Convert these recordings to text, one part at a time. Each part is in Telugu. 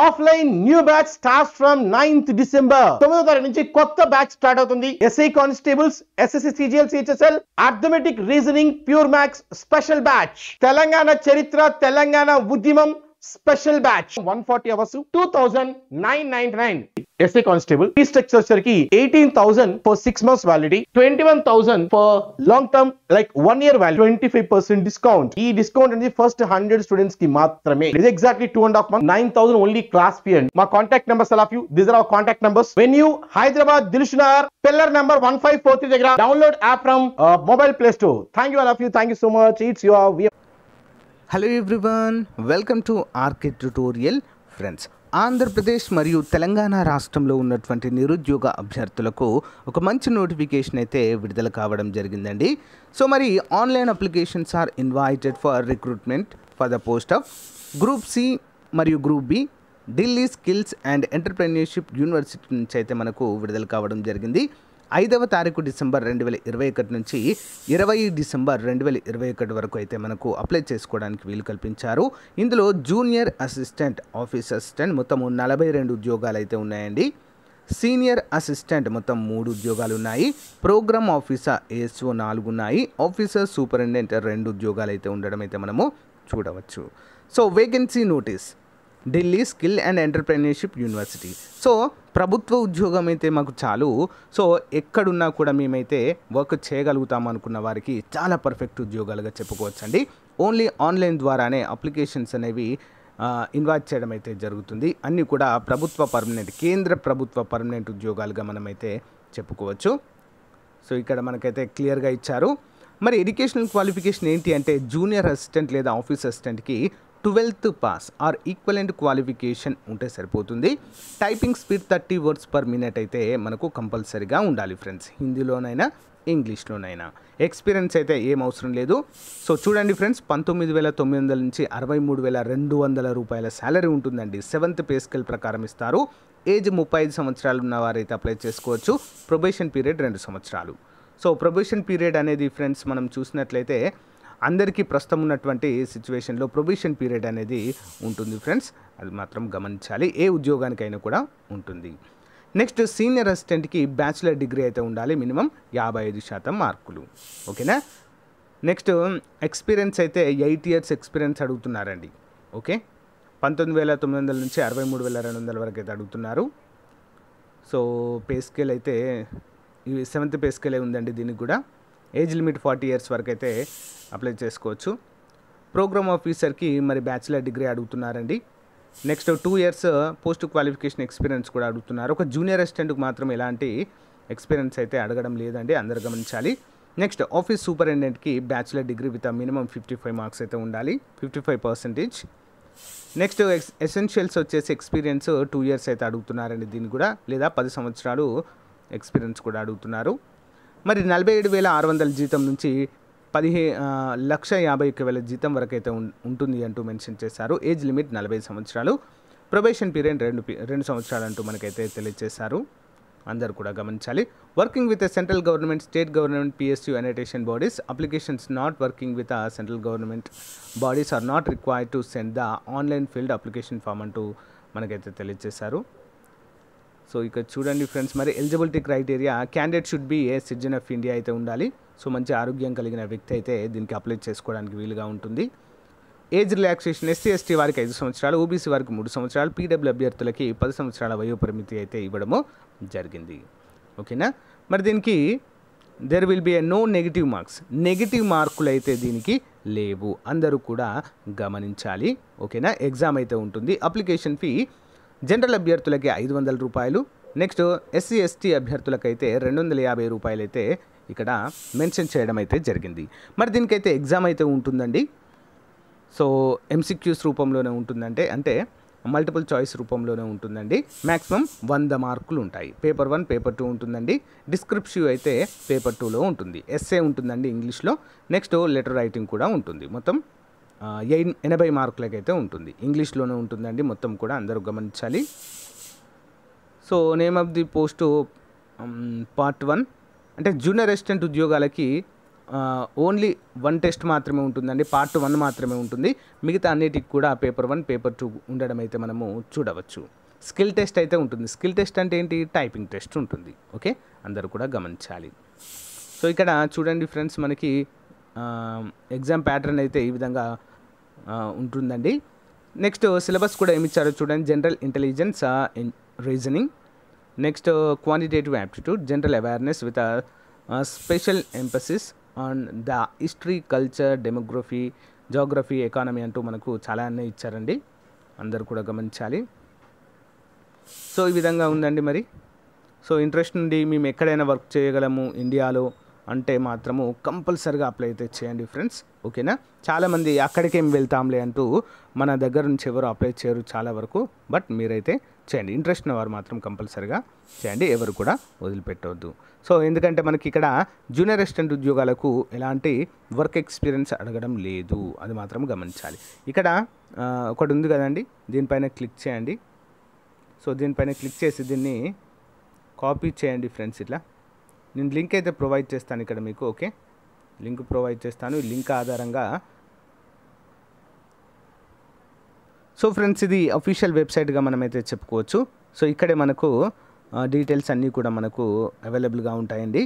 Offline new batch start from ninth December తొమ్మిదో తారీఖు నుంచి కొత్త బ్యాచ్ స్టార్ట్ అవుతుంది SI constables SSC CGL CHSL arithmetic reasoning pure maths special batch Telangana చరిత్ర తెలంగాణ ఉద్యమం special batch one forty hours two thousand nine nine nine SA Constable, fee structure sir ki 18,000 for 6 months validity, 21,000 for long term like 1 year value, 25% discount. E discount and the first 100 students ki matrame. It is exactly 2 and a half 9,000 only class fee and my contact numbers all of you, these are our contact numbers. When you Hyderabad Dilshunar, pillar number 1543 download app from uh, mobile play store. Thank you all of you, thank you so much, it's your VM. Hello everyone, welcome to Arcade Tutorial friends. Andhra Pradesh మరియు తెలంగాణ రాష్ట్రంలో ఉన్నటువంటి నిరుద్యోగ అభ్యర్థులకు ఒక మంచి నోటిఫికేషన్ అయితే విడుదల కావడం జరిగిందండి సో మరి online applications are invited for recruitment for the post of group C మరియు group B Delhi Skills and Entrepreneurship University నుంచి అయితే మనకు విడుదల కావడం జరిగింది ఐదవ తారీఖు డిసెంబర్ రెండు వేల ఇరవై ఒకటి నుంచి ఇరవై డిసెంబర్ రెండు వేల ఇరవై ఒకటి వరకు అయితే మనకు అప్లై చేసుకోవడానికి వీలు కల్పించారు ఇందులో జూనియర్ అసిస్టెంట్ ఆఫీస్ అసిస్టెంట్ మొత్తము నలభై రెండు ఉద్యోగాలు అయితే ఉన్నాయండి సీనియర్ అసిస్టెంట్ మొత్తం మూడు ఉద్యోగాలు ఉన్నాయి ప్రోగ్రామ్ ఆఫీసర్ ఏఎస్ఓ నాలుగు ఉన్నాయి ఆఫీసర్ సూపరింటెండెంట్ రెండు ఉద్యోగాలు అయితే ఉండడం అయితే మనము చూడవచ్చు so vacancy notice Delhi Skill and Entrepreneurship University so ప్రభుత్వ ఉద్యోగం అయితే మాకు చాలు సో ఎక్కడున్నా కూడా మేమైతే వర్క్ చేయగలుగుతాం అనుకున్న వారికి చాలా పర్ఫెక్ట్ ఉద్యోగాలుగా చెప్పుకోవచ్చండి ఓన్లీ ఆన్లైన్ ద్వారానే అప్లికేషన్స్ అనేవి ఇన్వైట్ చేయడం అయితే జరుగుతుంది అన్నీ కూడా ప్రభుత్వ పర్మనెంట్ కేంద్ర ప్రభుత్వ పర్మనెంట్ ఉద్యోగాలుగా మనమైతే చెప్పుకోవచ్చు సో ఇక్కడ మనకైతే క్లియర్గా ఇచ్చారు మరి ఎడ్యుకేషనల్ క్వాలిఫికేషన్ ఏంటి అంటే జూనియర్ అసిస్టెంట్ లేదా ఆఫీస్ అసిస్టెంట్కి twelfth pass or equivalent qualification ఉంటే సరిపోతుంది typing speed thirty words per minute అయితే మనకు కంపల్సరీగా ఉండాలి ఫ్రెండ్స్ హిందీలోనైనా ఇంగ్లీష్లోనైనా ఎక్స్పీరియన్స్ అయితే ఏం అవసరం లేదు సో చూడండి ఫ్రెండ్స్ పంతొమ్మిది వేల తొమ్మిది వందల నుంచి అరవై మూడు వేల రెండు వందల రూపాయల శాలరీ ఉంటుందండి సెవెంత్ పే స్కేల్ ప్రకారం ఇస్తారు ఏజ్ ముప్పై ఐదు సంవత్సరాలు ఉన్న వారైతే అప్లై చేసుకోవచ్చు ప్రొబేషన్ పీరియడ్ రెండు సంవత్సరాలు సో ప్రొబేషన్ పీరియడ్ అనేది ఫ్రెండ్స్ మనం చూసినట్లయితే అందరికీ ప్రస్తుతం ఉన్నటువంటి సిచ్యువేషన్లో ప్రొబిషన్ పీరియడ్ అనేది ఉంటుంది ఫ్రెండ్స్ అది మాత్రం గమనించాలి ఏ ఉద్యోగానికైనా కూడా ఉంటుంది నెక్స్ట్ సీనియర్ అసిస్టెంట్కి బ్యాచులర్ డిగ్రీ అయితే ఉండాలి మినిమం యాభై ఐదు శాతం మార్కులు ఓకేనా నెక్స్ట్ ఎక్స్పీరియన్స్ అయితే ఎయిట్ ఇయర్స్ ఎక్స్పీరియన్స్ అడుగుతున్నారండి ఓకే పంతొమ్మిది వేల తొమ్మిది వందల నుంచి అరవై మూడు వేల రెండు వందల వరకు అయితే అడుగుతున్నారు సో పే స్కేల్ అయితే సెవెంత్ పే ఉందండి దీనికి కూడా ఏజ్ లిమిట్ ఫార్టీ ఇయర్స్ వరకు అయితే అప్లై చేసుకోవచ్చు ప్రోగ్రామ్ ఆఫీసర్కి మరి బ్యాచిలర్ డిగ్రీ అడుగుతున్నారండి next two years post qualification experience కూడా అడుగుతున్నారు ఒక జూనియర్ అసిస్టెంట్కి మాత్రం ఎలాంటి ఎక్స్పీరియన్స్ అయితే అడగడం లేదండి అందరు గమనించాలి నెక్స్ట్ ఆఫీస్ సూపరింటెండెంట్కి bachelor degree with minimum fifty five marks అయితే ఉండాలి fifty five percentage next ex essentials వచ్చేసి ఎక్స్పీరియన్స్ టూ ఇయర్స్ అయితే అడుగుతున్నారండి దీన్ని కూడా లేదా పది సంవత్సరాలు ఎక్స్పీరియన్స్ కూడా అడుగుతున్నారు మరి నలభై ఏడు వేల ఆరు వందల జీతం నుంచి పదిహే లక్ష యాభై ఒక్క వేల జీతం వరకు అయితే ఉంటుంది అంటూ మెన్షన్ చేశారు ఏజ్ లిమిట్ నలభై సంవత్సరాలు ప్రొబేషన్ పీరియడ్ రెండు రెండు సంవత్సరాలు అంటూ మనకైతే తెలియజేశారు అందరూ కూడా గమనించాలి working with central government state government PSU annotation bodies applications not working with central government bodies are not required to send the online filled application form అంటూ మనకైతే తెలియజేశారు సో ఇక్కడ చూడండి ఫ్రెండ్స్ మరి eligibility criteria candidate should be a citizen of India అయితే ఉండాలి సో మంచి ఆరోగ్యం కలిగిన వ్యక్తి అయితే దీనికి అప్లై చేసుకోవడానికి వీలుగా ఉంటుంది ఏజ్ రిలాక్సేషన్ ఎస్సీ ఎస్టీ వారికి ఐదు సంవత్సరాలు ఓబీసీ వారికి మూడు సంవత్సరాలు పీడబ్ల్యూ అభ్యర్థులకి పది సంవత్సరాల వయోపరిమితి అయితే ఇవ్వడము జరిగింది ఓకేనా మరి దీనికి there will be a no negative marks negative మార్కులు అయితే దీనికి లేవు అందరూ కూడా గమనించాలి ఓకేనా ఎగ్జామ్ అయితే ఉంటుంది అప్లికేషన్ ఫీ జనరల్ అభ్యర్థులకి ఐదు వందల రూపాయలు నెక్స్ట్ ఎస్సీ ఎస్టీ అభ్యర్థులకైతే రెండు వందల యాభై రూపాయలు అయితే ఇక్కడ మెన్షన్ చేయడం అయితే జరిగింది మరి దీనికైతే ఎగ్జామ్ అయితే ఉంటుందండి సో ఎంసీక్యూస్ రూపంలోనే ఉంటుందంటే అంటే మల్టిపుల్ చాయిస్ రూపంలోనే ఉంటుందండి మ్యాక్సిమం వంద మార్కులు ఉంటాయి పేపర్ వన్ పేపర్ టూ ఉంటుందండి డిస్క్రిప్షివ్ అయితే పేపర్ టూలో ఉంటుంది ఎస్ఏ ఉంటుందండి ఇంగ్లీష్లో నెక్స్ట్ లెటర్ రైటింగ్ కూడా ఉంటుంది మొత్తం ఎనభై మార్కులకైతే ఉంటుంది ఇంగ్లీష్లోనే ఉంటుందండి మొత్తం కూడా అందరూ గమనించాలి so name of the post part one అంటే జూనియర్ అసిస్టెంట్ ఉద్యోగాలకి ఓన్లీ వన్ టెస్ట్ మాత్రమే ఉంటుందండి పార్ట్ వన్ మాత్రమే ఉంటుంది మిగతా అన్నిటికి కూడా పేపర్ వన్ పేపర్ టూ ఉండడం అయితే మనము చూడవచ్చు స్కిల్ టెస్ట్ అయితే ఉంటుంది స్కిల్ టెస్ట్ అంటే ఏంటి టైపింగ్ టెస్ట్ ఉంటుంది ఓకే అందరూ కూడా గమనించాలి సో ఇక్కడ చూడండి ఫ్రెండ్స్ మనకి ఎగ్జామ్ ప్యాటర్న్ అయితే ఈ విధంగా ఉంటుందండి నెక్స్ట్ సిలబస్ కూడా ఏమి ఇచ్చారో చూడండి general intelligence reasoning next quantitative aptitude general awareness with special emphasis on the history culture demography geography economy అంటూ మనకు చాలానే ఇచ్చారండి అందరు కూడా గమనించాలి సో ఈ విధంగా ఉందండి మరి సో ఇంట్రెస్ట్ నుండి మేము ఎక్కడైనా వర్క్ చేయగలము ఇండియాలో అంటే మాత్రము కంపల్సరిగా అప్లై అయితే చేయండి ఫ్రెండ్స్ ఓకేనా చాలామంది అక్కడికేం వెళ్తాంలే అంటూ మన దగ్గర నుంచి ఎవరు అప్లై చేయరు చాలా వరకు బట్ మీరైతే చేయండి ఇంట్రెస్ట్ వారు మాత్రం కంపల్సరిగా చేయండి ఎవరు కూడా వదిలిపెట్టవద్దు సో ఎందుకంటే మనకి ఇక్కడ జూనియర్ అసిస్టెంట్ ఉద్యోగాలకు ఎలాంటి వర్క్ ఎక్స్పీరియన్స్ అడగడం లేదు అది మాత్రం గమనించాలి ఇక్కడ ఒకటి ఉంది కదండి దీనిపైన క్లిక్ చేయండి సో దీనిపైన క్లిక్ చేసి దీన్ని కాపీ చేయండి ఫ్రెండ్స్ ఇట్లా నేను లింక్ అయితే ప్రొవైడ్ చేస్తాను ఇక్కడ మీకు ఓకే లింక్ ప్రొవైడ్ చేస్తాను ఈ లింక్ ఆధారంగా సో ఫ్రెండ్స్ ఇది అఫీషియల్ వెబ్సైట్గా మనమైతే చెప్పుకోవచ్చు సో ఇక్కడే మనకు డీటెయిల్స్ అన్నీ కూడా మనకు అవైలబుల్గా ఉంటాయండి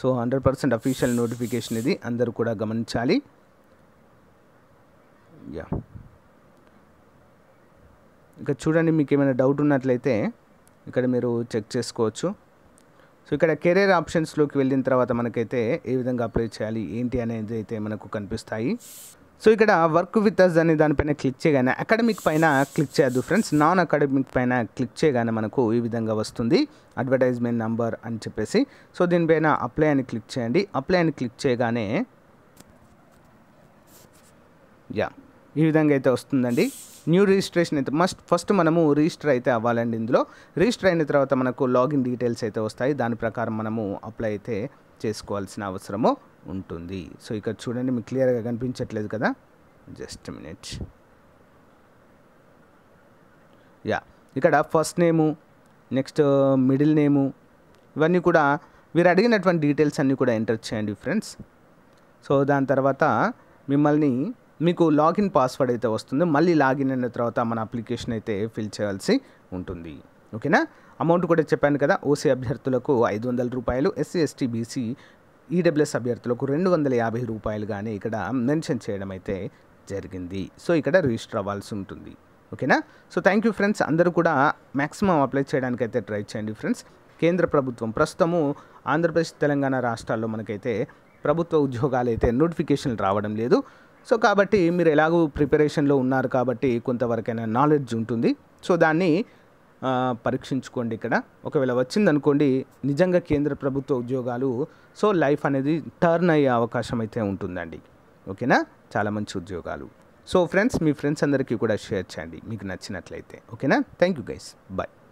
so hundred percent official notification ఇది అందరూ కూడా గమనించాలి యా ఇక చూడండి మీకు ఏమైనా డౌట్ ఉన్నట్లయితే ఇక్కడ మీరు చెక్ చేసుకోవచ్చు సో ఇక్కడ కెరీర్ ఆప్షన్స్లోకి వెళ్ళిన తర్వాత మనకైతే ఏ విధంగా అప్లై చేయాలి ఏంటి అనేది అయితే మనకు కనిపిస్తాయి సో ఇక్కడ వర్క్ విత్ అస్ అనే దానిపైన క్లిక్ చేయగానే అకాడమిక్ పైన క్లిక్ చేయద్దు ఫ్రెండ్స్ నాన్ అకాడమిక్ పైన క్లిక్ చేయగానే మనకు ఈ విధంగా వస్తుంది అడ్వర్టైజ్మెంట్ నంబర్ అని చెప్పేసి సో దీనిపైన అప్లై అని క్లిక్ చేయండి అప్లై అని క్లిక్ చేయగానే యా ఈ విధంగా అయితే వస్తుందండి న్యూ రిజిస్ట్రేషన్ అయితే మస్ట్ ఫస్ట్ మనము రిజిస్టర్ అయితే అవ్వాలండి ఇందులో రిజిస్టర్ అయిన తర్వాత మనకు లాగిన్ డీటెయిల్స్ అయితే వస్తాయి దాని ప్రకారం మనము అప్లై అయితే చేసుకోవాల్సిన అవసరము ఉంటుంది సో ఇక్కడ చూడండి మీకు క్లియర్గా కనిపించట్లేదు కదా జస్ట్ మినిట్ యా ఇక్కడ first name next middle name ఇవన్నీ కూడా మీరు అడిగినటువంటి డీటెయిల్స్ అన్నీ కూడా ఎంటర్ చేయండి ఫ్రెండ్స్ సో దాని తర్వాత మిమ్మల్ని మీకు లాగిన్ పాస్వర్డ్ అయితే వస్తుంది మళ్ళీ లాగిన్ అయిన తర్వాత మన అప్లికేషన్ అయితే ఫిల్ చేయాల్సి ఉంటుంది ఓకేనా అమౌంట్ కూడా చెప్పాను కదా ఓసీ అభ్యర్థులకు ఐదు వందల రూపాయలు ఎస్సీ ఎస్టీ బీసీ ఈడబ్ల్యూఎస్ అభ్యర్థులకు రెండు వందల యాభై రూపాయలు కానీ ఇక్కడ మెన్షన్ చేయడం అయితే జరిగింది సో ఇక్కడ రిజిస్టర్ అవ్వాల్సి ఉంటుంది ఓకేనా సో థ్యాంక్ యూ ఫ్రెండ్స్ అందరూ కూడా మ్యాక్సిమం అప్లై చేయడానికైతే ట్రై చేయండి ఫ్రెండ్స్ కేంద్ర ప్రభుత్వం ప్రస్తుతము ఆంధ్రప్రదేశ్ తెలంగాణ రాష్ట్రాల్లో మనకైతే ప్రభుత్వ ఉద్యోగాలు అయితే నోటిఫికేషన్లు రావడం లేదు సో కాబట్టి మీరు ఎలాగో ప్రిపరేషన్లో ఉన్నారు కాబట్టి కొంతవరకైనా నాలెడ్జ్ ఉంటుంది సో దాన్ని పరీక్షించుకోండి ఇక్కడ ఒకవేళ వచ్చిందనుకోండి నిజంగా కేంద్ర ప్రభుత్వ ఉద్యోగాలు సో లైఫ్ అనేది టర్న్ అయ్యే అవకాశం అయితే ఉంటుందండి ఓకేనా చాలా మంచి ఉద్యోగాలు సో ఫ్రెండ్స్ మీ ఫ్రెండ్స్ అందరికీ కూడా షేర్ చేయండి మీకు నచ్చినట్లయితే ఓకేనా థ్యాంక్ యూ గైస్ బాయ్